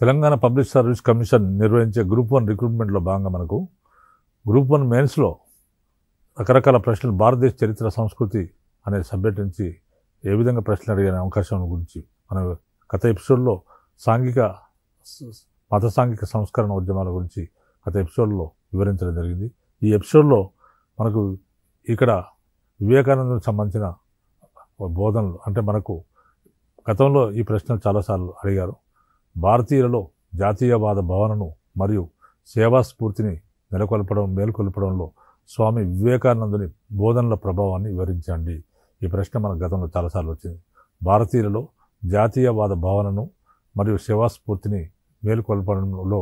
Telangana public service commission నిర్వహించే group one రిక్రూట్మెంట్లో భాగంగా మనకు గ్రూప్ వన్ మెయిన్స్లో రకరకాల ప్రశ్నలు భారతదేశ చరిత్ర సంస్కృతి అనే సబ్జెక్ట్ నుంచి ఏ విధంగా ప్రశ్నలు అడిగే అవకాశం గురించి మన గత ఎపిసోడ్లో సాంఘిక మత సాంఘిక సంస్కరణ ఉద్యమాల గురించి గత ఎపిసోడ్లో వివరించడం జరిగింది ఈ ఎపిసోడ్లో మనకు ఇక్కడ వివేకానందకు సంబంధించిన బోధనలు అంటే మనకు గతంలో ఈ ప్రశ్నలు చాలాసార్లు అడిగారు భారతీయులలో జాతీయవాద భావనను మరియు సేవాస్ఫూర్తిని నెలకొల్పడం మేల్కొల్పడంలో స్వామి వివేకానందుని బోధనల ప్రభావాన్ని వివరించండి ఈ ప్రశ్న మన గతంలో చాలాసార్లు వచ్చింది భారతీయులలో జాతీయవాద భావనను మరియు సేవాస్ఫూర్తిని మేలుకొల్పడంలో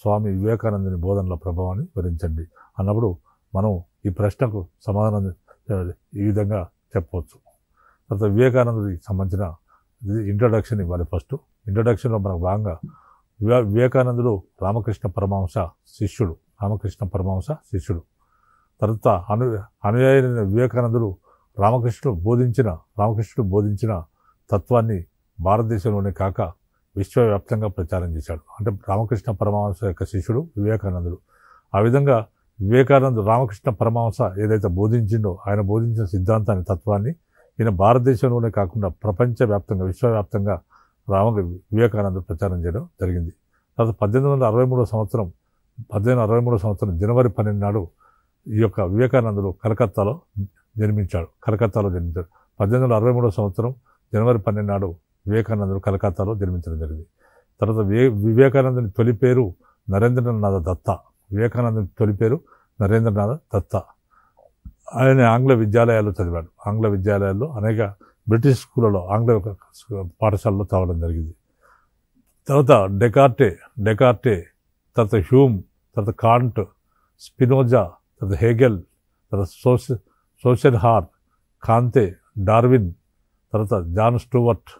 స్వామి వివేకానందుని బోధనల ప్రభావాన్ని వివరించండి అన్నప్పుడు మనం ఈ ప్రశ్నకు సమాధానం ఈ విధంగా చెప్పవచ్చు తర్వాత వివేకానందుడికి సంబంధించిన ఇంట్రొడక్షన్ ఇవ్వాలి ఫస్ట్ ఇంట్రొడక్షన్లో మనకు భాగంగా వివేకానందుడు రామకృష్ణ పరమహంస శిష్యుడు రామకృష్ణ పరమహంస శిష్యుడు తర్వాత అను అనుయాయులైన వివేకానందుడు రామకృష్ణుడు బోధించిన రామకృష్ణుడు బోధించిన తత్వాన్ని భారతదేశంలోనే కాక విశ్వవ్యాప్తంగా ప్రచారం చేశాడు అంటే రామకృష్ణ పరమహంస యొక్క శిష్యుడు వివేకానందుడు ఆ విధంగా వివేకానందు రామకృష్ణ పరమహంస ఏదైతే బోధించిండో ఆయన బోధించిన సిద్ధాంతాన్ని తత్వాన్ని ఈయన భారతదేశంలోనే కాకుండా ప్రపంచవ్యాప్తంగా విశ్వవ్యాప్తంగా రామ వివేకానంద ప్రచారం చేయడం జరిగింది తర్వాత పద్దెనిమిది వందల అరవై మూడో సంవత్సరం పద్దెనిమిది అరవై మూడో సంవత్సరం జనవరి పన్నెండు నాడు ఈ యొక్క వివేకానందులు కలకత్తాలో జన్మించాడు కలకత్తాలో జన్మించాడు పద్దెనిమిది వందల అరవై మూడో సంవత్సరం జనవరి పన్నెండు నాడు వివేకానందులు కలకత్తాలో జన్మించడం జరిగింది తర్వాత వివే వివేకానందుని తొలి పేరు నరేంద్రనాథ దత్త వివేకానందుని తొలి పేరు నరేంద్రనాథ దత్త ఆయన ఆంగ్ల విద్యాలయాల్లో చదివాడు ఆంగ్ల విద్యాలయాల్లో అనేక బ్రిటిష్ స్కూళ్ళలో ఆంగ్ల పాఠశాలలో చదవడం జరిగింది తర్వాత డెకార్టే డెకార్టే తర్వాత హ్యూమ్ తర్వాత కాంట్ స్పినోజా తర్వాత హేగెల్ తర్వాత సోష సోషల్ హార్ కాంతే డార్విన్ తర్వాత జాన్ స్టూవర్ట్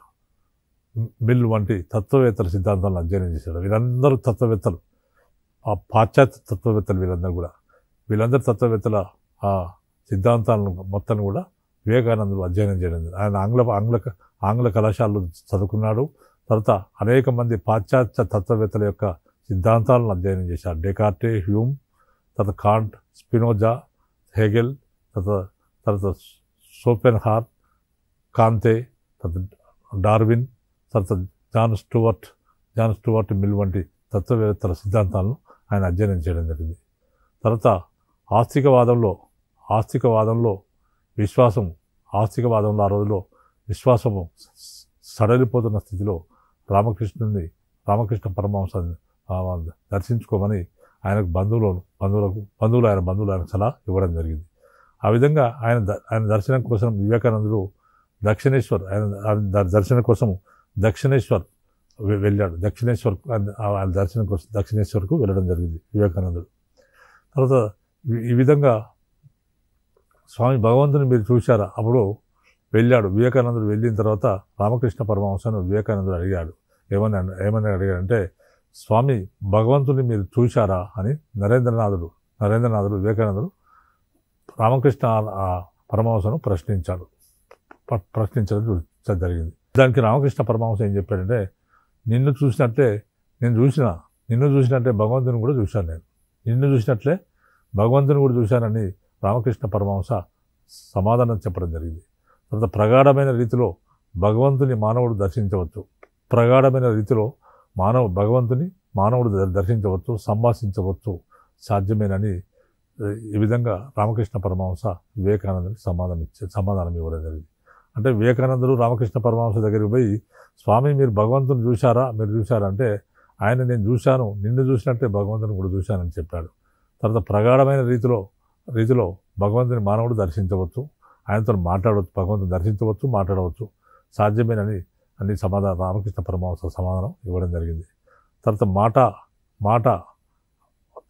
మిల్ వంటి తత్వవేత్తల సిద్ధాంతాలను అధ్యయనం చేశారు వీళ్ళందరూ తత్వవేత్తలు ఆ పాశ్చాత్య తత్వవేత్తలు వీళ్ళందరూ కూడా వీళ్ళందరూ తత్వవేత్తల ఆ సిద్ధాంతాలను మొత్తాన్ని కూడా వివేకానందులు అధ్యయనం చేయడం ఆయన ఆంగ్ల ఆంగ్ల ఆంగ్ల కళాశాలలో చదువుకున్నాడు తర్వాత అనేక మంది పాశ్చాత్య తత్వవేత్తల యొక్క సిద్ధాంతాలను అధ్యయనం చేశారు డెకార్టే హ్యూమ్ తర్వాత కాంట్ స్పినోజా హెగెల్ తర్వాత తర్వాత సోపెన్ హార్ కాంతే తర్వాత డార్విన్ తర్వాత John Stuart John Stuart Mill వంటి తత్వవేత్తల సిద్ధాంతాలను ఆయన అధ్యయనం చేయడం జరిగింది తర్వాత ఆస్తికవాదంలో ఆస్తికవాదంలో విశ్వాసం ఆస్తికవాదంలో ఆ రోజులో విశ్వాసము సడలిపోతున్న స్థితిలో రామకృష్ణుని రామకృష్ణ పరమహంసాన్ని దర్శించుకోమని ఆయనకు బంధువులను బంధువులకు బంధువులు ఆయన బంధువులు ఆయన సలహా ఇవ్వడం జరిగింది ఆ విధంగా ఆయన ఆయన దర్శనం కోసం వివేకానందుడు దక్షిణేశ్వర్ ఆయన దర్శనం కోసం దక్షిణేశ్వర్ వెళ్ళాడు దక్షిణేశ్వర్ ఆయన దర్శనం కోసం దక్షిణేశ్వర్కు వెళ్ళడం జరిగింది వివేకానందుడు తర్వాత ఈ విధంగా స్వామి భగవంతుని మీరు చూశారా అప్పుడు వెళ్ళాడు వివేకానందుడు వెళ్ళిన తర్వాత రామకృష్ణ పరమహంసను వివేకానందుడు అడిగాడు ఏమని ఏమని అడిగాడంటే స్వామి భగవంతుని మీరు చూశారా అని నరేంద్రనాథుడు నరేంద్రనాథుడు వివేకానందుడు రామకృష్ణ పరమహంసను ప్రశ్నించాడు ప్రశ్నించడం జరిగింది దానికి రామకృష్ణ పరమహంస ఏం చెప్పాడంటే నిన్ను చూసినట్లే నేను చూసిన నిన్ను చూసినట్టే భగవంతుని కూడా చూశాను నేను నిన్ను చూసినట్లే భగవంతుని కూడా చూశానని రామకృష్ణ పరమహంస సమాధానం చెప్పడం జరిగింది తర్వాత ప్రగాఢమైన రీతిలో భగవంతుని మానవుడు దర్శించవచ్చు ప్రగాఢమైన రీతిలో మానవ భగవంతుని మానవుడు దర్శించవచ్చు సంభాషించవచ్చు సాధ్యమేనని ఈ విధంగా రామకృష్ణ పరమహంస వివేకానందుని సమాధానం ఇచ్చే సమాధానం ఇవ్వడం జరిగింది అంటే వివేకానందుడు రామకృష్ణ పరమహంస దగ్గరికి పోయి స్వామి మీరు భగవంతుని చూశారా మీరు చూశారా అంటే ఆయన నేను చూశాను నిన్ను చూసినట్టే భగవంతుని కూడా చూశానని చెప్పాడు తర్వాత ప్రగాఢమైన రీతిలో రీతిలో భగవంతుని మానవుడు దర్శించవచ్చు ఆయనతో మాట్లాడవచ్చు భగవంతుని దర్శించవచ్చు మాట్లాడవచ్చు సాధ్యమేనని అన్ని సమాధానం రామకృష్ణ పరమహంస సమాధానం ఇవ్వడం జరిగింది తర్వాత మాట మాట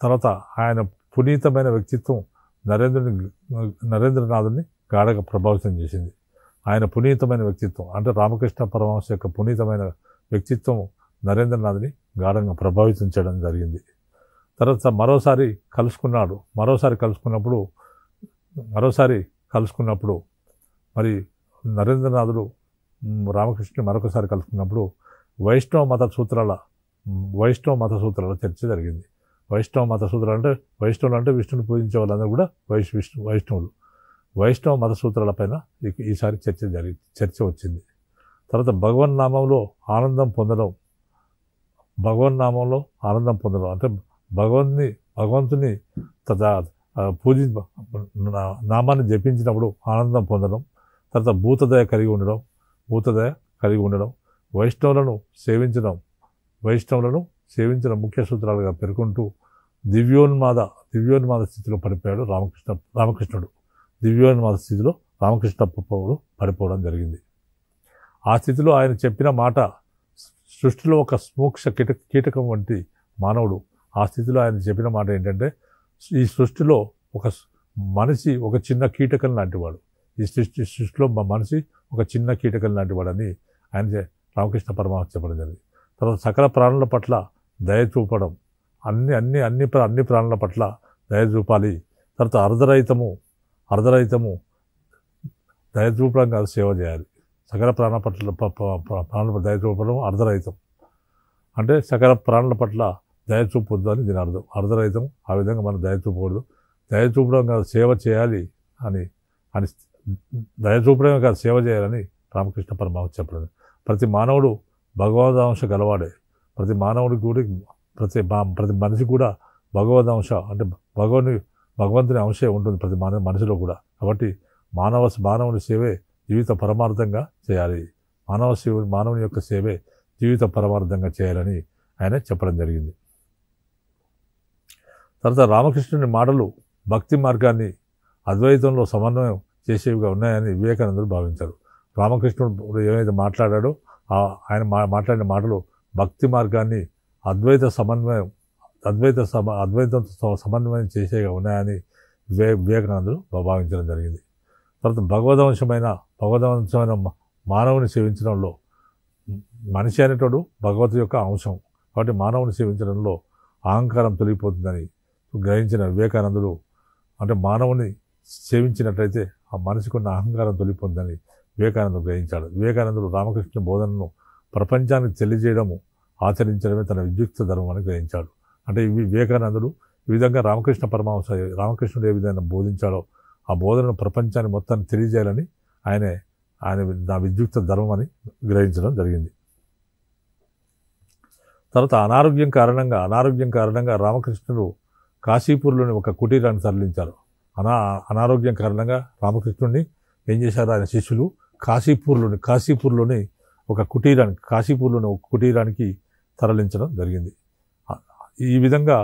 తర్వాత ఆయన పునీతమైన వ్యక్తిత్వం నరేంద్రుని నరేంద్రనాథుని గాఢగా ప్రభావితం చేసింది ఆయన పునీతమైన వ్యక్తిత్వం అంటే రామకృష్ణ పరమహంస యొక్క పునీతమైన వ్యక్తిత్వం నరేంద్రనాథ్ని గాఢంగా ప్రభావితం చేయడం జరిగింది తర్వాత మరోసారి కలుసుకున్నాడు మరోసారి కలుసుకున్నప్పుడు మరోసారి కలుసుకున్నప్పుడు మరి నరేంద్రనాథుడు రామకృష్ణుని మరొకసారి కలుసుకున్నప్పుడు వైష్ణవ మత సూత్రాల వైష్ణవ మత సూత్రాల చర్చ జరిగింది వైష్ణవ మత సూత్రాలు అంటే వైష్ణవులు అంటే విష్ణుని పూజించే వాళ్ళందరూ కూడా వైష్ విష్ణు వైష్ణవులు వైష్ణవ మత సూత్రాలపైన ఈసారి చర్చ జరిగి చర్చ వచ్చింది తర్వాత భగవన్ నామంలో ఆనందం పొందడం భగవన్ నామంలో ఆనందం పొందడం అంటే భగవంతుని భగవంతుని పూజి నామాన్ని జపించినప్పుడు ఆనందం పొందడం తర్వాత భూతదయ కలిగి ఉండడం భూతదయ కలిగి ఉండడం వైష్ణవులను సేవించడం వైష్ణవులను సేవించిన ముఖ్య సూత్రాలుగా పేర్కొంటూ దివ్యోన్మాద దివ్యోన్మాద స్థితిలో పడిపోయాడు రామకృష్ణ రామకృష్ణుడు దివ్యోన్మాద స్థితిలో రామకృష్ణ పప్పుడు పడిపోవడం జరిగింది ఆ స్థితిలో ఆయన చెప్పిన మాట సృష్టిలో ఒక స్మూక్ష కీట కీటకం వంటి మానవుడు ఆ స్థితిలో ఆయన చెప్పిన మాట ఏంటంటే ఈ సృష్టిలో ఒక మనిషి ఒక చిన్న కీటకం లాంటివాడు ఈ సృష్టి సృష్టిలో మా మనిషి ఒక చిన్న కీటకం లాంటివాడని ఆయన రామకృష్ణ పరమాత్మ చెప్పడం జరిగింది తర్వాత సకల ప్రాణుల పట్ల దయ చూపడం అన్ని అన్ని అన్ని అన్ని ప్రాణుల పట్ల దయ చూపాలి తర్వాత అర్ధరహితము అర్ధరహితము దయ చూపడం కాదు సేవ చేయాలి సకల ప్రాణ పట్ల ప్రాణుల దయ చూపడం అర్ధరహితం అంటే సకల ప్రాణుల పట్ల అని దీని అర్థం అర్ధరహితం ఆ విధంగా మనం దయచూపకూడదు దయచూపడం కాదు సేవ చేయాలి అని అని దయచూపడమే కాదు సేవ చేయాలని రామకృష్ణ పరమాత్మ చెప్పలేదు ప్రతి మానవుడు భగవదాంశ గలవాడే ప్రతి మానవుడి కూడా ప్రతి ప్రతి మనిషి కూడా భగవదాంశ అంటే భగవని భగవంతుని అంశే ఉంటుంది ప్రతి మానవ మనిషిలో కూడా కాబట్టి మానవ మానవుని సేవే జీవిత పరమార్థంగా చేయాలి మానవ సేవ మానవుని యొక్క సేవే జీవిత పరమార్థంగా చేయాలని ఆయన చెప్పడం జరిగింది తర్వాత రామకృష్ణుని మాటలు భక్తి మార్గాన్ని అద్వైతంలో సమన్వయం చేసేవిగా ఉన్నాయని వివేకానందులు భావించారు రామకృష్ణుడు ఏమైతే మాట్లాడాడో ఆయన మాట్లాడిన మాటలు భక్తి మార్గాన్ని అద్వైత సమన్వయం అద్వైత సమ అద్వైతంతో సమన్వయం చేసేగా ఉన్నాయని వివే వివేకానందులు భావించడం జరిగింది తర్వాత భగవద్వంశమైన భగవద్వంశమైన మానవుని సేవించడంలో మనిషి అనేటోడు భగవత్ యొక్క అంశం కాబట్టి మానవుని సేవించడంలో అహంకారం తొలగిపోతుందని గ్రహించిన వివేకానందుడు అంటే మానవుని సేవించినట్లయితే ఆ మనసుకున్న అహంకారం తొలిపోందని వివేకానందుడు గ్రహించాడు వివేకానందుడు రామకృష్ణ బోధనను ప్రపంచానికి తెలియజేయడము ఆచరించడమే తన విద్యుక్త ధర్మం అని గ్రహించాడు అంటే ఇవి వివేకానందుడు ఈ విధంగా రామకృష్ణ పరమాంస రామకృష్ణుడు ఏ విధంగా బోధించాడో ఆ బోధనను ప్రపంచాన్ని మొత్తాన్ని తెలియజేయాలని ఆయన ఆయన నా విద్యుక్త ధర్మం అని గ్రహించడం జరిగింది తర్వాత అనారోగ్యం కారణంగా అనారోగ్యం కారణంగా రామకృష్ణుడు కాశీపూర్లోని ఒక కుటీరాన్ని తరలించారు అనా అనారోగ్యం కారణంగా రామకృష్ణుడిని ఏం చేశారు ఆయన శిష్యులు కాశీపూర్లోని కాశీపూర్లోని ఒక కుటీరానికి కాశీపూర్లోని ఒక కుటీరానికి తరలించడం జరిగింది ఈ విధంగా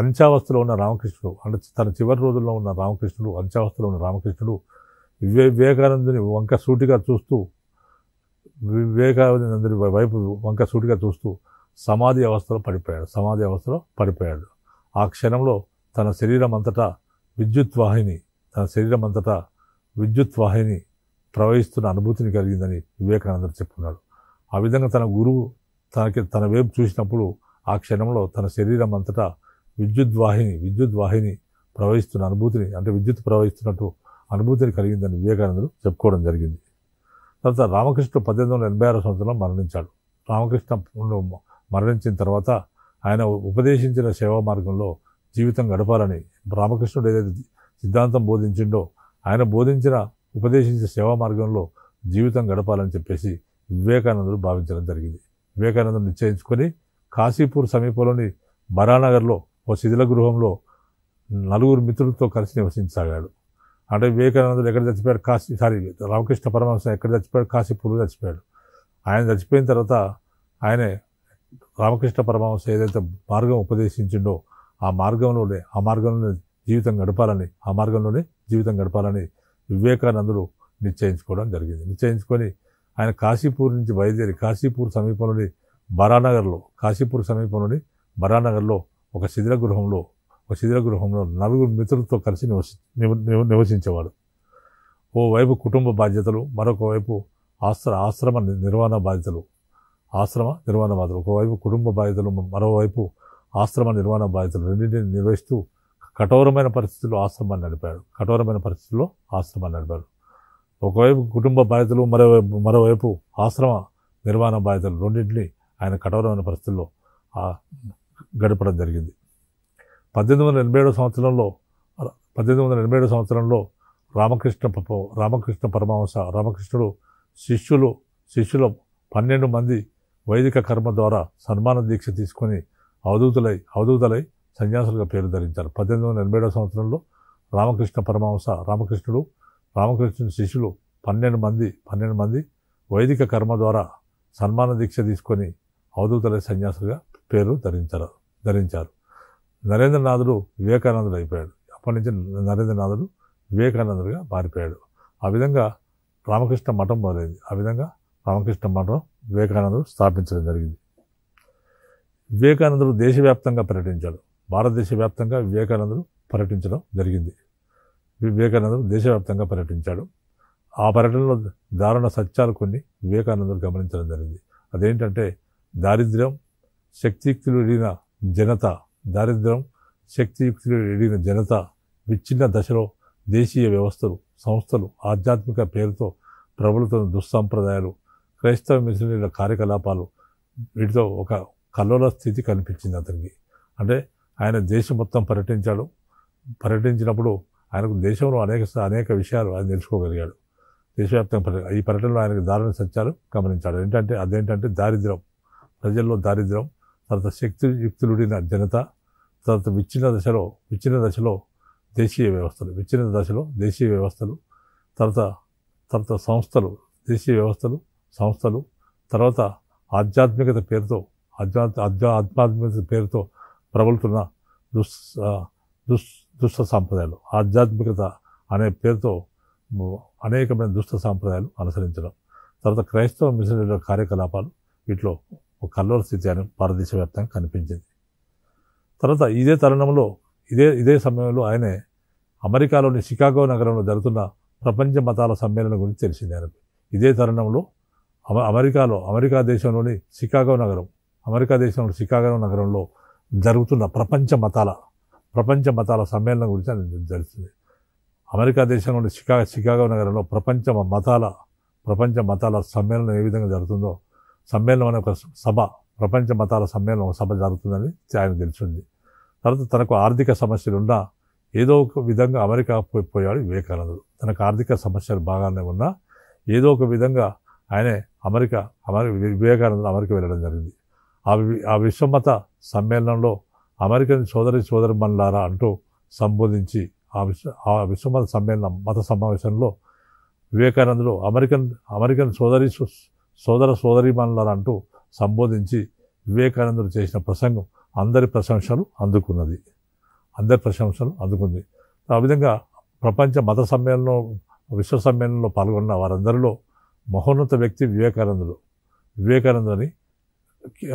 అంచావస్థలో ఉన్న రామకృష్ణుడు అంటే తన చివరి రోజుల్లో ఉన్న రామకృష్ణుడు అంచావస్థలో ఉన్న రామకృష్ణుడు వివే వివేకానందుని వంక సూటిగా చూస్తూ వివేకానందుని వైపు వంక సూటిగా చూస్తూ సమాధి అవస్థలో పడిపోయాడు సమాధి అవస్థలో పడిపోయాడు ఆ క్షణంలో తన శరీరం అంతటా విద్యుత్ వాహిని తన శరీరం అంతటా విద్యుత్ వాహిని ప్రవహిస్తున్న అనుభూతిని కలిగిందని వివేకానందుడు చెప్పుకున్నాడు ఆ విధంగా తన గురువు తనకి తన వైపు చూసినప్పుడు ఆ క్షణంలో తన శరీరం అంతటా విద్యుత్ వాహిని విద్యుత్ వాహిని ప్రవహిస్తున్న అనుభూతిని అంటే విద్యుత్ ప్రవహిస్తున్నట్టు అనుభూతిని కలిగిందని వివేకానందుడు చెప్పుకోవడం జరిగింది తర్వాత రామకృష్ణుడు పద్దెనిమిది వందల ఎనభై ఆరు సంవత్సరంలో మరణించాడు రామకృష్ణ మరణించిన తర్వాత ఆయన ఉపదేశించిన సేవా మార్గంలో జీవితం గడపాలని రామకృష్ణుడు ఏదైతే సిద్ధాంతం బోధించిండో ఆయన బోధించిన ఉపదేశించిన సేవా మార్గంలో జీవితం గడపాలని చెప్పేసి వివేకానందుడు భావించడం జరిగింది వివేకానందుడు నిశ్చయించుకొని కాశీపూర్ సమీపంలోని బరానగర్లో ఓ శిథిల గృహంలో నలుగురు మిత్రులతో కలిసి నివసించసాగాడు అంటే వివేకానందుడు ఎక్కడ చచ్చిపోయాడు కాశీ సారీ రామకృష్ణ పరమహంస ఎక్కడ చచ్చిపోయాడు కాశీపూర్లో చచ్చిపోయాడు ఆయన చచ్చిపోయిన తర్వాత ఆయనే రామకృష్ణ పరమహంస ఏదైతే మార్గం ఉపదేశించిండో ఆ మార్గంలోనే ఆ మార్గంలోనే జీవితం గడపాలని ఆ మార్గంలోనే జీవితం గడపాలని వివేకానందుడు నిశ్చయించుకోవడం జరిగింది నిశ్చయించుకొని ఆయన కాశీపూర్ నుంచి బయలుదేరి కాశీపూర్ సమీపంలోని బరానగర్లో కాశీపూర్ సమీపంలోని బరానగర్లో ఒక శిథిర గృహంలో ఒక శిథిర గృహంలో నలుగురు మిత్రులతో కలిసి నివసి నివసించేవాడు ఓవైపు కుటుంబ బాధ్యతలు మరొక వైపు ఆశ్ర ఆశ్రమ నిర్వహణ బాధ్యతలు ఆశ్రమ నిర్వహణ బాధ్యతలు ఒకవైపు కుటుంబ బాధ్యతలు మరోవైపు ఆశ్రమ నిర్వహణ బాధ్యతలు రెండింటిని నిర్వహిస్తూ కఠోరమైన పరిస్థితుల్లో ఆశ్రమాన్ని నడిపాడు కఠోరమైన పరిస్థితుల్లో ఆశ్రమాన్ని నడిపాడు ఒకవైపు కుటుంబ బాధ్యతలు మరోవైపు మరోవైపు ఆశ్రమ నిర్వహణ బాధ్యతలు రెండింటిని ఆయన కఠోరమైన పరిస్థితుల్లో గడపడం జరిగింది పద్దెనిమిది వందల ఎనభై ఏడో సంవత్సరంలో పద్దెనిమిది వందల ఎనభై ఏడో సంవత్సరంలో రామకృష్ణ రామకృష్ణ పరమహంస రామకృష్ణుడు శిష్యులు శిష్యుల పన్నెండు మంది వైదిక కర్మ ద్వారా సన్మాన దీక్ష తీసుకుని అవధూతులై అవధూతలై సన్యాసులుగా పేరు ధరించారు పద్దెనిమిది వందల ఎనభై ఏడవ సంవత్సరంలో రామకృష్ణ పరమహంస రామకృష్ణుడు రామకృష్ణుని శిష్యులు పన్నెండు మంది పన్నెండు మంది వైదిక కర్మ ద్వారా సన్మాన దీక్ష తీసుకొని అవధూతలై సన్యాసులుగా పేరు ధరించారు ధరించారు నరేంద్రనాథుడు వివేకానందుడు అయిపోయాడు అప్పటి నుంచి నరేంద్రనాథుడు వివేకానందుడిగా మారిపోయాడు ఆ విధంగా రామకృష్ణ మఠం మొదలైంది ఆ విధంగా రామకృష్ణ మఠం వివేకానందుడు స్థాపించడం జరిగింది వివేకానందుడు దేశవ్యాప్తంగా పర్యటించాడు భారతదేశ వ్యాప్తంగా వివేకానందుడు పర్యటించడం జరిగింది వివేకానందుడు దేశవ్యాప్తంగా పర్యటించాడు ఆ పర్యటనలో దారుణ సత్యాలు కొన్ని వివేకానందుడు గమనించడం జరిగింది అదేంటంటే దారిద్ర్యం శక్తియుక్తులు ఎడిన జనత దారిద్ర్యం శక్తియుక్తులు ఎడిన జనత విచ్ఛిన్న దశలో దేశీయ వ్యవస్థలు సంస్థలు ఆధ్యాత్మిక పేరుతో ప్రబలుతున్న దుస్సంప్రదాయాలు క్రైస్తవ మిషనరీల కార్యకలాపాలు వీటితో ఒక కల్లోల స్థితి కనిపించింది అతనికి అంటే ఆయన దేశం మొత్తం పర్యటించాడు పర్యటించినప్పుడు ఆయనకు దేశంలో అనేక అనేక విషయాలు ఆయన తెలుసుకోగలిగాడు దేశవ్యాప్తంగా ఈ పర్యటనలో ఆయనకు దారుణ సత్యాలు గమనించాడు ఏంటంటే అదేంటంటే దారిద్ర్యం ప్రజల్లో దారిద్ర్యం తర్వాత శక్తి యుక్తులుడిన జనత తర్వాత విచ్ఛిన్న దశలో విచ్ఛిన్న దశలో దేశీయ వ్యవస్థలు విచ్ఛిన్న దశలో దేశీయ వ్యవస్థలు తర్వాత తర్వాత సంస్థలు దేశీయ వ్యవస్థలు సంస్థలు తర్వాత ఆధ్యాత్మికత పేరుతో ఆధ్యా ఆధ్యాత్మికత పేరుతో ప్రబలుతున్న దుస్ దుస్ దుష్ట సాంప్రదాయాలు ఆధ్యాత్మికత అనే పేరుతో అనేకమైన దుష్ట సాంప్రదాయాలు అనుసరించడం తర్వాత క్రైస్తవ మిషనరీల కార్యకలాపాలు వీటిలో ఒక కల్లోల స్థితి అని భారతదేశ వ్యాప్తంగా కనిపించింది తర్వాత ఇదే తరుణంలో ఇదే ఇదే సమయంలో ఆయనే అమెరికాలోని షికాగో నగరంలో జరుగుతున్న ప్రపంచ మతాల సమ్మేళనం గురించి తెలిసింది ఆయనకు ఇదే తరుణంలో అమెరికాలో అమెరికా దేశంలోని షికాగో నగరం అమెరికా దేశంలో షికాగో నగరంలో జరుగుతున్న ప్రపంచ మతాల ప్రపంచ మతాల సమ్మేళనం గురించి నేను జరుగుతుంది అమెరికా దేశంలోని షికా షికాగో నగరంలో ప్రపంచ మతాల ప్రపంచ మతాల సమ్మేళనం ఏ విధంగా జరుగుతుందో సమ్మేళనం అనే ఒక సభ ప్రపంచ మతాల సమ్మేళనం ఒక సభ జరుగుతుందని ఆయన తెలిసింది తర్వాత తనకు ఆర్థిక సమస్యలున్నా ఏదో ఒక విధంగా అమెరికా పోయిపోయాడు వివేకానందుడు తనకు ఆర్థిక సమస్యలు బాగానే ఉన్నా ఏదో ఒక విధంగా ఆయనే అమెరికా అమెరికా వివేకానంద అమెరికా వెళ్ళడం జరిగింది ఆ విశ్వమత సమ్మేళనంలో అమెరికన్ సోదరి సోదరి మనులారా అంటూ సంబోధించి ఆ విశ్వ ఆ విశ్వమత సమ్మేళనం మత సమావేశంలో వివేకానందులు అమెరికన్ అమెరికన్ సోదరి సోదర సోదరి మనులారా అంటూ సంబోధించి వివేకానందుడు చేసిన ప్రసంగం అందరి ప్రశంసలు అందుకున్నది అందరి ప్రశంసలు అందుకుంది ఆ విధంగా ప్రపంచ మత సమ్మేళనం విశ్వ సమ్మేళనంలో పాల్గొన్న వారందరిలో మహోన్నత వ్యక్తి వివేకానందుడు వివేకానందని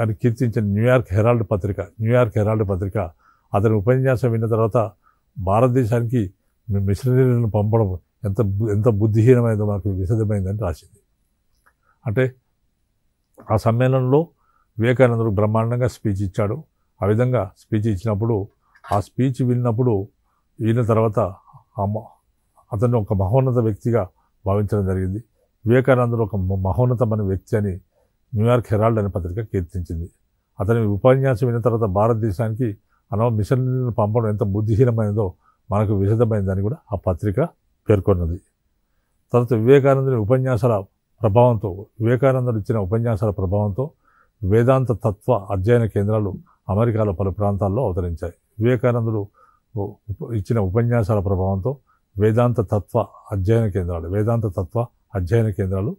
అని కీర్తించిన న్యూయార్క్ హెరాల్డ్ పత్రిక న్యూయార్క్ హెరాల్డ్ పత్రిక అతని ఉపన్యాసం విన్న తర్వాత భారతదేశానికి మిషనరీలను పంపడం ఎంత ఎంత బుద్ధిహీనమైందో మనకు విషదమైందని రాసింది అంటే ఆ సమ్మేళనంలో వివేకానందుడు బ్రహ్మాండంగా స్పీచ్ ఇచ్చాడు ఆ విధంగా స్పీచ్ ఇచ్చినప్పుడు ఆ స్పీచ్ విన్నప్పుడు విన్న తర్వాత అతను ఒక మహోన్నత వ్యక్తిగా భావించడం జరిగింది వివేకానందులు ఒక మహోన్నతమైన వ్యక్తి అని న్యూయార్క్ హెరాల్డ్ అనే పత్రిక కీర్తించింది అతని ఉపన్యాసం విన్న తర్వాత భారతదేశానికి అనవ మిషన్లను పంపడం ఎంత బుద్ధిహీనమైనదో మనకు విషదమైందని కూడా ఆ పత్రిక పేర్కొన్నది తర్వాత వివేకానందుని ఉపన్యాసాల ప్రభావంతో వివేకానందుడు ఇచ్చిన ఉపన్యాసాల ప్రభావంతో వేదాంత తత్వ అధ్యయన కేంద్రాలు అమెరికాలో పలు ప్రాంతాల్లో అవతరించాయి వివేకానందుడు ఇచ్చిన ఉపన్యాసాల ప్రభావంతో వేదాంత తత్వ అధ్యయన కేంద్రాలు వేదాంత తత్వ అధ్యయన కేంద్రాలు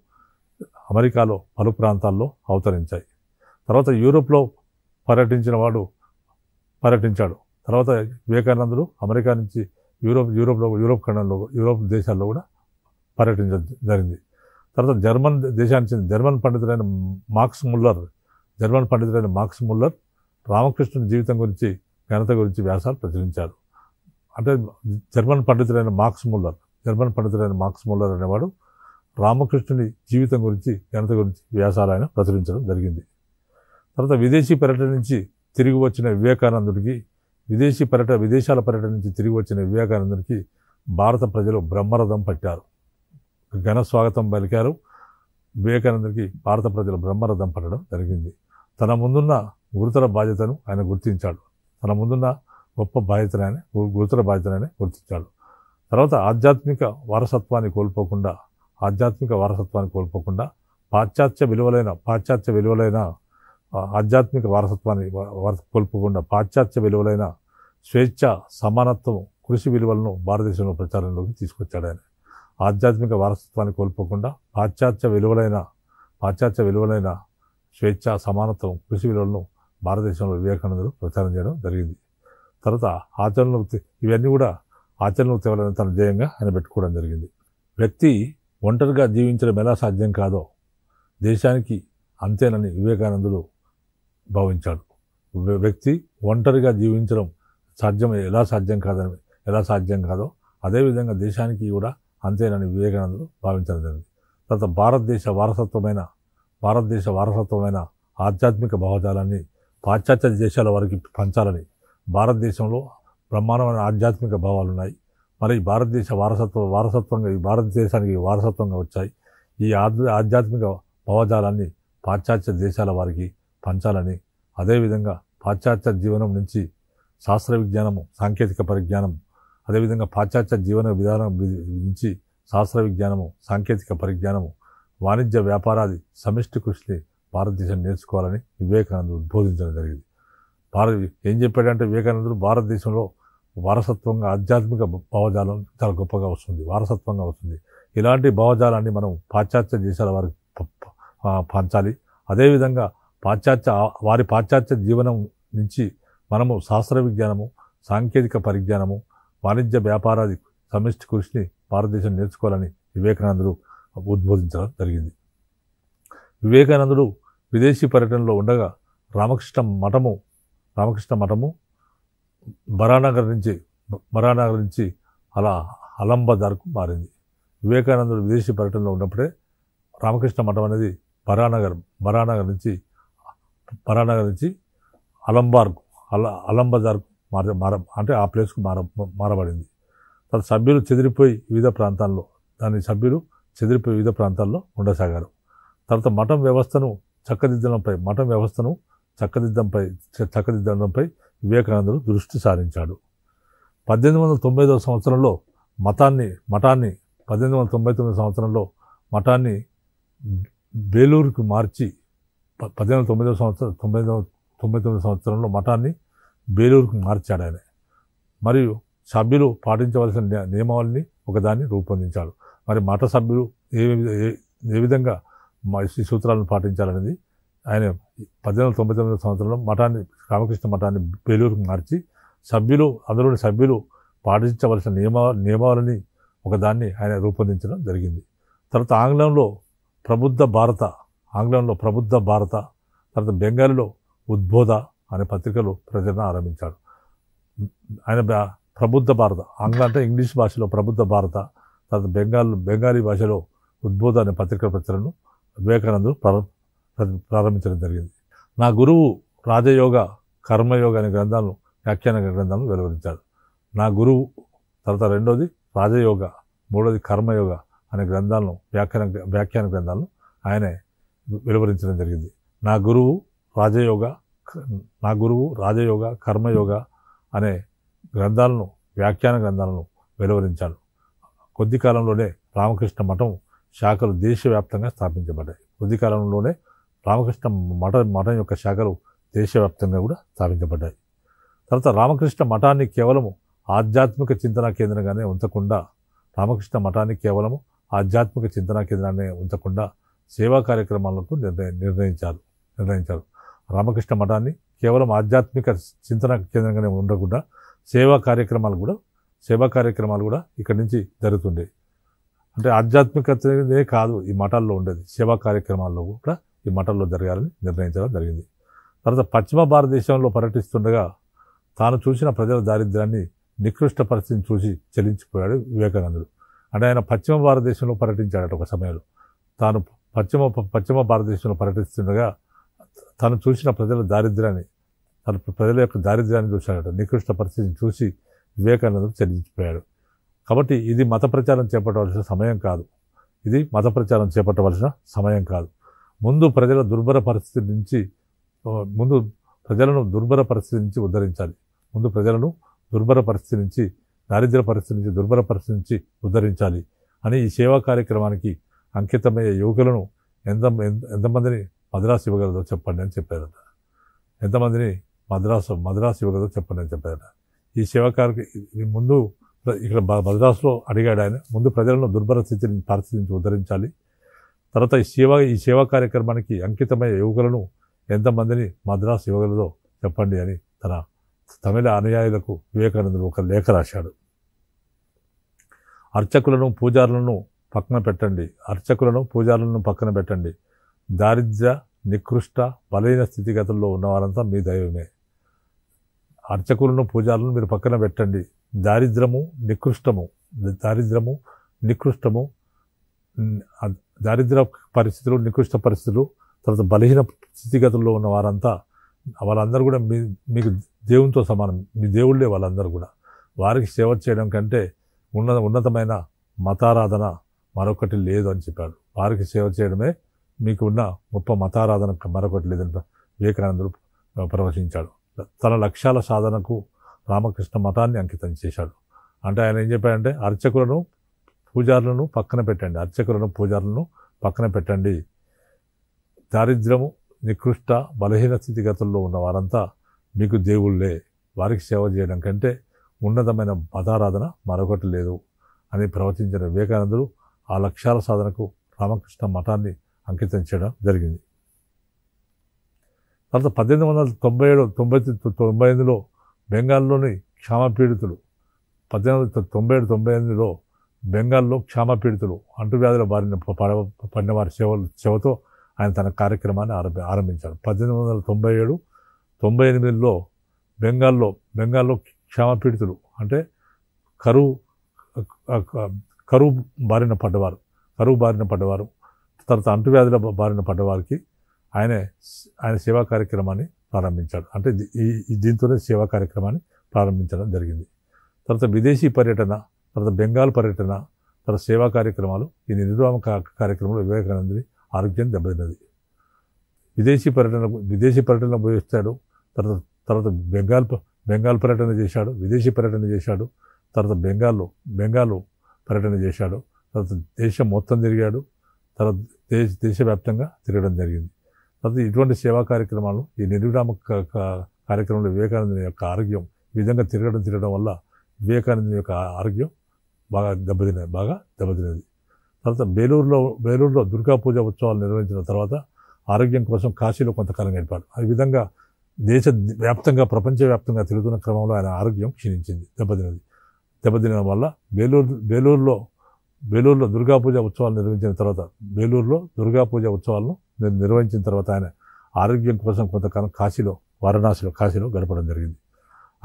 అమెరికాలో పలు ప్రాంతాల్లో అవతరించాయి తర్వాత యూరోప్లో పర్యటించిన వాడు పర్యటించాడు తర్వాత వివేకానందుడు అమెరికా నుంచి యూరోప్ యూరోప్లో యూరోప్ ఖండంలో యూరోప్ దేశాల్లో కూడా పర్యటించడం జరిగింది తర్వాత జర్మన్ దేశానికి చెందిన జర్మన్ పండితుడైన మార్క్స్ ముల్లర్ జర్మన్ పండితుడైన మార్క్స్ ముల్లర్ రామకృష్ణుని జీవితం గురించి ఘనత గురించి వ్యాసాలు ప్రచురించారు అంటే జర్మన్ పండితుడైన మార్క్స్ ముల్లర్ జర్మన్ పండితుడైన మార్క్స్ ముల్లర్ అనేవాడు రామకృష్ణుని జీవితం గురించి ఘనత గురించి వ్యాసాలు ఆయన ప్రచురించడం జరిగింది తర్వాత విదేశీ పర్యటన నుంచి తిరిగి వచ్చిన వివేకానందుడికి విదేశీ పర్యటన విదేశాల పర్యటన నుంచి తిరిగి వచ్చిన వివేకానందుడికి భారత ప్రజలు బ్రహ్మరథం పట్టారు ఘన స్వాగతం పలికారు వివేకానందుడికి భారత ప్రజలు బ్రహ్మరథం పట్టడం జరిగింది తన ముందున్న గురుతర బాధ్యతను ఆయన గుర్తించాడు తన ముందున్న గొప్ప బాధ్యతనే గురుతర బాధ్యతనే గుర్తించాడు తర్వాత ఆధ్యాత్మిక వారసత్వాన్ని కోల్పోకుండా ఆధ్యాత్మిక వారసత్వాన్ని కోల్పోకుండా పాశ్చాత్య విలువలైన పాశ్చాత్య విలువలైన ఆధ్యాత్మిక వారసత్వాన్ని కోల్పోకుండా పాశ్చాత్య విలువలైన స్వేచ్ఛ సమానత్వం కృషి విలువలను భారతదేశంలో ప్రచారంలోకి తీసుకొచ్చాడు ఆయన ఆధ్యాత్మిక వారసత్వాన్ని కోల్పోకుండా పాశ్చాత్య విలువలైన పాశ్చాత్య విలువలైన స్వేచ్ఛ సమానత్వం కృషి విలువలను భారతదేశంలో వివేకానందులు ప్రచారం చేయడం జరిగింది తర్వాత ఆచరణలు ఇవన్నీ కూడా ఆచరణలు తేవాలని తన ధ్యేయంగా ఆయన పెట్టుకోవడం జరిగింది వ్యక్తి ఒంటరిగా జీవించడం ఎలా సాధ్యం కాదో దేశానికి అంతేనని వివేకానందుడు భావించాడు వ్యక్తి ఒంటరిగా జీవించడం సాధ్యం ఎలా సాధ్యం కాదని ఎలా సాధ్యం కాదో అదేవిధంగా దేశానికి కూడా అంతేనని వివేకానందుడు భావించడం జరిగింది తర్వాత భారతదేశ వారసత్వమైన భారతదేశ వారసత్వమైన ఆధ్యాత్మిక భావజాలాన్ని పాశ్చాత్య దేశాల వారికి పంచాలని భారతదేశంలో బ్రహ్మాండమైన ఆధ్యాత్మిక భావాలు ఉన్నాయి మరి భారతదేశ వారసత్వ వారసత్వంగా ఈ భారతదేశానికి వారసత్వంగా వచ్చాయి ఈ ఆధ్యాత్మిక భావజాలాన్ని పాశ్చాత్య దేశాల వారికి పంచాలని అదేవిధంగా పాశ్చాత్య జీవనం నుంచి శాస్త్ర విజ్ఞానము సాంకేతిక పరిజ్ఞానం అదేవిధంగా పాశ్చాత్య జీవన విధానం నుంచి శాస్త్ర విజ్ఞానము సాంకేతిక పరిజ్ఞానము వాణిజ్య వ్యాపారాది సమిష్టి కృషిని భారతదేశం నేర్చుకోవాలని వివేకానందుడు ఉద్బోధించడం జరిగింది భారత ఏం చెప్పాడంటే వివేకానందుడు భారతదేశంలో వారసత్వంగా ఆధ్యాత్మిక భావజాలం చాలా గొప్పగా వస్తుంది వారసత్వంగా వస్తుంది ఇలాంటి భావజాలాన్ని మనం పాశ్చాత్య దేశాల వారికి పంచాలి అదేవిధంగా పాశ్చాత్య వారి పాశ్చాత్య జీవనం నుంచి మనము శాస్త్ర విజ్ఞానము సాంకేతిక పరిజ్ఞానము వాణిజ్య వ్యాపారాది సమిష్టి కృషిని భారతదేశం నేర్చుకోవాలని వివేకానందుడు ఉద్బోధించడం జరిగింది వివేకానందుడు విదేశీ పర్యటనలో ఉండగా రామకృష్ణ మఠము రామకృష్ణ మఠము బరానగర్ నుంచి బరానగర్ నుంచి అలా అలంబదార్కు మారింది వివేకానందుడు విదేశీ పర్యటనలో ఉన్నప్పుడే రామకృష్ణ మఠం అనేది బరానగర్ బరానగర్ నుంచి బరానగర్ నుంచి అలంబార్కు అల అలంబజార్కు మార మార అంటే ఆ ప్లేస్కు మార మారబడింది తన సభ్యులు చెదిరిపోయి వివిధ ప్రాంతాల్లో దాని సభ్యులు చెదిరిపోయి వివిధ ప్రాంతాల్లో ఉండసాగారు తర్వాత మఠం వ్యవస్థను చక్కదిద్దడంపై మఠం వ్యవస్థను చక్కదిద్దంపై చక్కదిద్దడంపై వివేకానందుడు దృష్టి సారించాడు పద్దెనిమిది వందల తొంభైదవ సంవత్సరంలో మతాన్ని మఠాన్ని పద్దెనిమిది వందల తొంభై తొమ్మిది సంవత్సరంలో మఠాన్ని బేలూరుకు మార్చి పద్దెనిమిది వందల తొమ్మిదవ సంవత్సరం తొంభై తొంభై తొమ్మిది సంవత్సరంలో మఠాన్ని బేలూరుకు మార్చాడు ఆయన మరియు సభ్యులు పాటించవలసిన నియమావళిని ఒకదాన్ని రూపొందించాడు మరి మఠ సభ్యులు ఏ ఏ విధంగా ఈ సూత్రాలను పాటించాలనేది ఆయన పద్దెనిమిది తొంభై తొమ్మిదో సంవత్సరంలో మఠాన్ని రామకృష్ణ మఠాన్ని బేలూరుకు మార్చి సభ్యులు అందులోని సభ్యులు పాటించవలసిన నియమ నియమాలని ఒకదాన్ని ఆయన రూపొందించడం జరిగింది తర్వాత ఆంగ్లంలో ప్రబుద్ధ భారత ఆంగ్లంలో ప్రబుద్ధ భారత తర్వాత బెంగాలీలో ఉద్బోధ అనే పత్రికలు ప్రచరణ ఆరంభించాడు ఆయన ప్రబుద్ధ భారత ఆంగ్ల అంటే ఇంగ్లీష్ భాషలో ప్రబుద్ధ భారత తర్వాత బెంగాల్ బెంగాలీ భాషలో ఉద్బోధ అనే పత్రికల ప్రచురణను వివేకానందుడు ప్రారంభించడం జరిగింది నా గురువు రాజయోగ కర్మయోగ అనే గ్రంథాలను వ్యాఖ్యాన గ్రంథాలను వెలువరించాడు నా గురువు తర్వాత రెండోది రాజయోగ మూడోది కర్మయోగ అనే గ్రంథాలను వ్యాఖ్యాన వ్యాఖ్యాన గ్రంథాలను ఆయనే వెలువరించడం జరిగింది నా గురువు రాజయోగ నా గురువు రాజయోగ కర్మయోగ అనే గ్రంథాలను వ్యాఖ్యాన గ్రంథాలను వెలువరించాడు కొద్ది కాలంలోనే రామకృష్ణ మఠం శాఖలు దేశవ్యాప్తంగా స్థాపించబడ్డాయి కొద్ది కాలంలోనే రామకృష్ణ మఠ మఠం యొక్క శాఖలు దేశవ్యాప్తంగా కూడా స్థాపించబడ్డాయి తర్వాత రామకృష్ణ మఠాన్ని కేవలము ఆధ్యాత్మిక చింతనా కేంద్రంగానే ఉంచకుండా రామకృష్ణ మఠాన్ని కేవలము ఆధ్యాత్మిక చింతనా కేంద్రాన్ని ఉంచకుండా సేవా కార్యక్రమాలకు నిర్ణయ నిర్ణయించారు నిర్ణయించారు రామకృష్ణ మఠాన్ని కేవలం ఆధ్యాత్మిక చింతన కేంద్రంగానే ఉండకుండా సేవా కార్యక్రమాలు కూడా సేవా కార్యక్రమాలు కూడా ఇక్కడి నుంచి జరుగుతుండే అంటే ఆధ్యాత్మికతనే కాదు ఈ మఠాల్లో ఉండేది సేవా కార్యక్రమాల్లో కూడా ఈ మఠంలో జరగాలని నిర్ణయించడం జరిగింది తర్వాత పశ్చిమ భారతదేశంలో పర్యటిస్తుండగా తాను చూసిన ప్రజల దారిద్ర్యాన్ని నికృష్ట పరిస్థితిని చూసి చెల్లించిపోయాడు వివేకానందుడు అంటే ఆయన పశ్చిమ భారతదేశంలో పర్యటించాడట ఒక సమయంలో తాను పశ్చిమ పశ్చిమ భారతదేశంలో పర్యటిస్తుండగా తను చూసిన ప్రజల దారిద్ర్యాన్ని తన ప్రజల యొక్క దారిద్ర్యాన్ని చూశాడట నికృష్ట పరిస్థితిని చూసి వివేకానందుడు చెల్లించిపోయాడు కాబట్టి ఇది మత ప్రచారం చేపట్టవలసిన సమయం కాదు ఇది మత ప్రచారం చేపట్టవలసిన సమయం కాదు ముందు ప్రజల దుర్భర పరిస్థితి నుంచి ముందు ప్రజలను దుర్భర పరిస్థితి నుంచి ఉద్ధరించాలి ముందు ప్రజలను దుర్భర పరిస్థితి నుంచి దారిద్ర్య పరిస్థితి నుంచి దుర్భర పరిస్థితి నుంచి ఉద్ధరించాలి అని ఈ సేవా కార్యక్రమానికి అంకితమయ్యే యువకులను ఎంత ఎంతమందిని మద్రాసు ఇవ్వగలదో చెప్పండి అని చెప్పారట ఎంతమందిని మద్రాసు మద్రాసు ఇవ్వగలదో చెప్పండి అని చెప్పారట ఈ సేవా కార్యక్రమం ముందు ఇక్కడ మద్రాసులో అడిగాడు ఆయన ముందు ప్రజలను దుర్భర స్థితిని పరిస్థితి నుంచి ఉద్ధరించాలి తర్వాత ఈ సేవ ఈ సేవా కార్యక్రమానికి అంకితమైన యువకులను ఎంతమందిని మద్రాసు యువకులదో చెప్పండి అని తన తమిళ అనుయాయులకు వివేకానందుడు ఒక లేఖ రాశాడు అర్చకులను పూజారులను పక్కన పెట్టండి అర్చకులను పూజారులను పక్కన పెట్టండి దారిద్ర్య నికృష్ట బలహీన స్థితిగతుల్లో ఉన్నవారంతా మీ దైవమే అర్చకులను పూజారులను మీరు పక్కన పెట్టండి దారిద్రము నికృష్టము దారిద్రము నికృష్టము దారిద్ర పరిస్థితులు నికృష్ట పరిస్థితులు తర్వాత బలహీన స్థితిగతుల్లో ఉన్న వారంతా వాళ్ళందరూ కూడా మీ మీకు దేవునితో సమానం మీ దేవుళ్ళే వాళ్ళందరూ కూడా వారికి సేవ చేయడం కంటే ఉన్నత ఉన్నతమైన మతారాధన మరొకటి లేదు అని చెప్పాడు వారికి సేవ చేయడమే మీకు ఉన్న గొప్ప మతారాధన మరొకటి లేదని వివేకానందుడు ప్రవచించాడు తన లక్ష్యాల సాధనకు రామకృష్ణ మతాన్ని అంకితం చేశాడు అంటే ఆయన ఏం చెప్పాడంటే అర్చకులను పూజారులను పక్కన పెట్టండి అర్చకులను పూజారులను పక్కన పెట్టండి దారిద్రము నికృష్ట బలహీన స్థితిగతుల్లో ఉన్న వారంతా మీకు దేవుళ్ళే వారికి సేవ చేయడం కంటే ఉన్నతమైన మతారాధన మరొకటి లేదు అని ప్రవచించిన వివేకానందుడు ఆ లక్ష్యాల సాధనకు రామకృష్ణ మఠాన్ని అంకితం చేయడం జరిగింది తర్వాత పద్దెనిమిది వందల తొంభై ఏడు తొంభై తొంభై ఎనిమిదిలో బెంగాల్లోని పీడితులు పద్దెనిమిది తొంభై ఏడు తొంభై ఎనిమిదిలో బెంగాల్లో క్షామపీడితులు అంటువ్యాధుల బారిన పడవ పడిన వారి సేవలు సేవతో ఆయన తన కార్యక్రమాన్ని ఆరంభి ఆరంభించారు పద్దెనిమిది వందల తొంభై ఏడు తొంభై ఎనిమిదిలో బెంగాల్లో బెంగాల్లో క్షామపీడితులు అంటే కరువు కరువు బారిన పడ్డవారు కరువు బారిన పడ్డవారు తర్వాత అంటువ్యాధుల బారిన పడ్డవారికి ఆయనే ఆయన సేవా కార్యక్రమాన్ని ప్రారంభించాడు అంటే ఈ దీంతోనే సేవా కార్యక్రమాన్ని ప్రారంభించడం జరిగింది తర్వాత విదేశీ పర్యటన తర్వాత బెంగాల్ పర్యటన తర్వాత సేవా కార్యక్రమాలు ఈ నిర్వామ కార్యక్రమంలో వివేకానందుని ఆరోగ్యం దెబ్బతిన్నది విదేశీ పర్యటన విదేశీ పర్యటన పోయిస్తాడు తర్వాత తర్వాత బెంగాల్ బెంగాల్ పర్యటన చేశాడు విదేశీ పర్యటన చేశాడు తర్వాత బెంగాల్లో బెంగాల్లో పర్యటన చేశాడు తర్వాత దేశం మొత్తం తిరిగాడు తర్వాత దేశ దేశవ్యాప్తంగా తిరగడం జరిగింది తర్వాత ఇటువంటి సేవా కార్యక్రమాలు ఈ నిర్విరామ కార్యక్రమంలో వివేకానందుని యొక్క ఆరోగ్యం ఈ విధంగా తిరగడం తిరగడం వల్ల వివేకానందుని యొక్క ఆరోగ్యం బాగా దెబ్బతిన్నది బాగా దెబ్బతిన్నది తర్వాత బేలూరులో బేలూరులో దుర్గా పూజ ఉత్సవాలు నిర్వహించిన తర్వాత ఆరోగ్యం కోసం కాశీలో కొంతకాలం ఏర్పాటు ఆ విధంగా దేశ వ్యాప్తంగా ప్రపంచవ్యాప్తంగా తిరుగుతున్న క్రమంలో ఆయన ఆరోగ్యం క్షీణించింది దెబ్బతిన్నది దెబ్బతినడం వల్ల బేలూరు బేలూరులో బేలూరులో దుర్గా పూజ ఉత్సవాలు నిర్వహించిన తర్వాత బేలూరులో దుర్గా పూజ ఉత్సవాలను నిర్వహించిన తర్వాత ఆయన ఆరోగ్యం కోసం కొంతకాలం కాశీలో వారణాసిలో కాశీలో గడపడం జరిగింది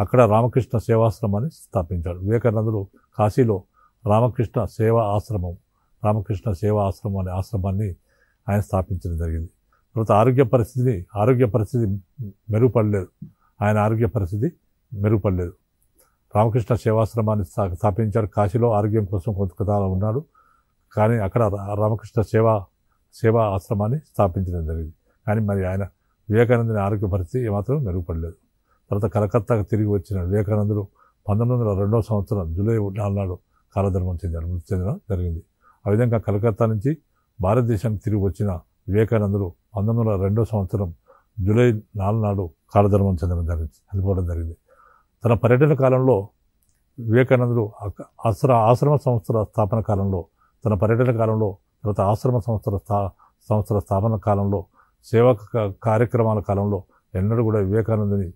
అక్కడ రామకృష్ణ సేవాశ్రమాన్ని స్థాపించాడు వివేకానందులు కాశీలో రామకృష్ణ సేవా ఆశ్రమం రామకృష్ణ సేవా ఆశ్రమం అనే ఆశ్రమాన్ని ఆయన స్థాపించడం జరిగింది తర్వాత ఆరోగ్య పరిస్థితిని ఆరోగ్య పరిస్థితి మెరుగుపడలేదు ఆయన ఆరోగ్య పరిస్థితి మెరుగుపడలేదు రామకృష్ణ సేవాశ్రమాన్ని స్థాపించారు కాశీలో ఆరోగ్యం కోసం కొంతకాలం ఉన్నాడు కానీ అక్కడ రామకృష్ణ సేవా సేవా ఆశ్రమాన్ని స్థాపించడం జరిగింది కానీ మరి ఆయన వివేకానందుని ఆరోగ్య పరిస్థితి ఏమాత్రం మెరుగుపడలేదు తర్వాత కలకత్తాకు తిరిగి వచ్చిన వివేకానందుడు పంతొమ్మిది వందల రెండవ సంవత్సరం జూలై నాలుగు కాలధర్మం చెందారు మృతి చెందడం జరిగింది ఆ విధంగా కలకత్తా నుంచి భారతదేశానికి తిరిగి వచ్చిన వివేకానందుడు పంతొమ్మిది వందల రెండో సంవత్సరం జూలై నాలుగు నాడు కాలధర్మం చెందడం జరిగింది చనిపోవడం జరిగింది తన పర్యటన కాలంలో వివేకానందుడు ఆశ్ర ఆశ్రమ సంస్థల స్థాపన కాలంలో తన పర్యటన కాలంలో తర్వాత ఆశ్రమ సంస్థల స్థా సంస్థల స్థాపన కాలంలో సేవా కార్యక్రమాల కాలంలో ఎన్నడూ కూడా వివేకానందుని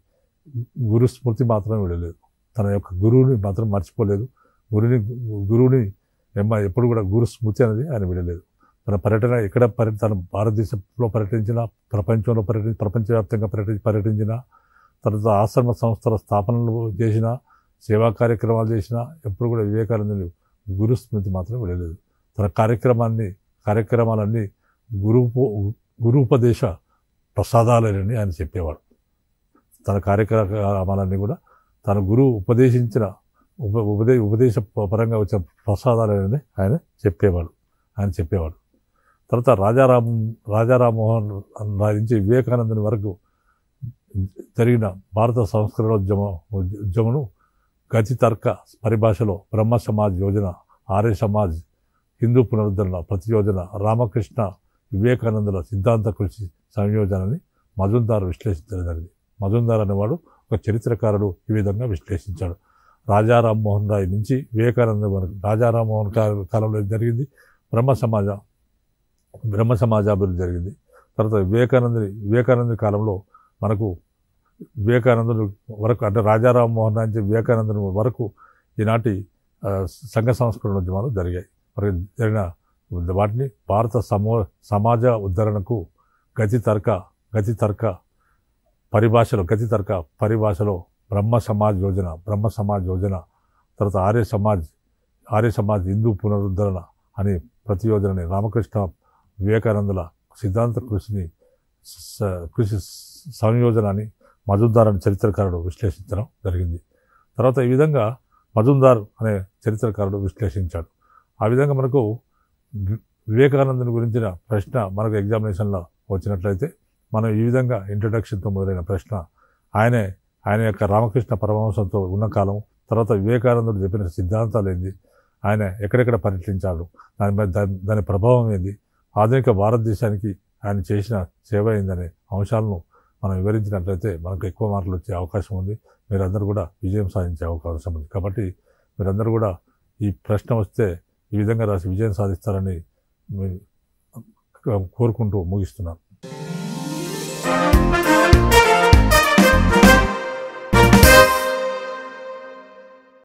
గురుస్మృతి మాత్రం వెళ్ళలేదు తన యొక్క గురువుని మాత్రం మర్చిపోలేదు గురుని గురువుని ఎప్పుడు కూడా గురు స్మృతి అనేది ఆయన విడలేదు మన పర్యటన ఎక్కడ పర్య తన భారతదేశంలో పర్యటించిన ప్రపంచంలో పర్యటి ప్రపంచవ్యాప్తంగా పర్యటి పర్యటించిన తర్వాత ఆశ్రమ సంస్థల స్థాపనలు చేసిన సేవా కార్యక్రమాలు చేసిన ఎప్పుడు కూడా వివేకానందుని గురు స్మృతి మాత్రం వెళ్ళలేదు తన కార్యక్రమాన్ని కార్యక్రమాలన్నీ గురు గురుపదేశ ప్రసాదాలని ఆయన చెప్పేవాడు తన కార్యక్రమాలన్నీ కూడా తన గురువు ఉపదేశించిన ఉప ఉపదే ఉపదేశ పరంగా వచ్చిన ప్రసాదాలు అనేది ఆయన చెప్పేవాడు ఆయన చెప్పేవాడు తర్వాత రాజారాం రాజారామ్మోహన్ నుంచి వివేకానందుని వరకు జరిగిన భారత సంస్కరణోద్యమ ఉద్యమను గతి తర్క పరిభాషలో బ్రహ్మ సమాజ్ యోజన ఆర్య సమాజ్ హిందూ పునరుద్ధరణ ప్రతియోజన రామకృష్ణ వివేకానందుల సిద్ధాంత కృషి సంయోజనని మజుందార్ విశ్లేషించడం జరిగింది మజుందార్ అనేవాడు ఒక చరిత్రకారుడు ఈ విధంగా విశ్లేషించాడు రాజా రామ్మోహన్ రాయ్ నుంచి వివేకానంద వరకు రాజా రామ్మోహన్ కాలంలో జరిగింది బ్రహ్మ సమాజ బ్రహ్మ సమాజాభివృద్ధి జరిగింది తర్వాత వివేకానందుని వివేకానంద కాలంలో మనకు వివేకానందుడు వరకు అంటే రాజా రామ్మోహన్ రాయ్ నుంచి వివేకానందుని వరకు ఈనాటి సంఘ సంస్కరణ ఉద్యమాలు జరిగాయి మరి జరిగిన వాటిని భారత సమూ సమాజ ఉద్ధరణకు గతి తర్క గతి తర్క పరిభాషలో గతి తర్క పరిభాషలో బ్రహ్మ సమాజ్ యోజన బ్రహ్మ సమాజ్ యోజన తర్వాత ఆర్య సమాజ్ ఆర్య సమాజ్ హిందూ పునరుద్ధరణ అనే ప్రతి యోజనని రామకృష్ణ వివేకానందుల సిద్ధాంత కృషిని కృషి సంయోజన అని మజుందార్ అనే చరిత్రకారుడు విశ్లేషించడం జరిగింది తర్వాత ఈ విధంగా మజుందార్ అనే చరిత్రకారుడు విశ్లేషించాడు ఆ విధంగా మనకు వివేకానందుని గురించిన ప్రశ్న మనకు ఎగ్జామినేషన్లో వచ్చినట్లయితే మనం ఈ విధంగా ఇంట్రడక్షన్తో మొదలైన ప్రశ్న ఆయనే ఆయన యొక్క రామకృష్ణ పరమహంసంతో ఉన్న కాలం తర్వాత వివేకానందుడు చెప్పిన సిద్ధాంతాలు ఏంది ఆయన ఎక్కడెక్కడ పర్యటించాడు దాని మీద దాని ప్రభావం ఏంది ఆధునిక భారతదేశానికి ఆయన చేసిన సేవ ఏందనే అంశాలను మనం వివరించినట్లయితే మనకు ఎక్కువ మార్పులు వచ్చే అవకాశం ఉంది మీరందరూ కూడా విజయం సాధించే అవకాశం ఉంది కాబట్టి మీరందరూ కూడా ఈ ప్రశ్న వస్తే ఈ విధంగా రాసి విజయం సాధిస్తారని కోరుకుంటూ ముగిస్తున్నాను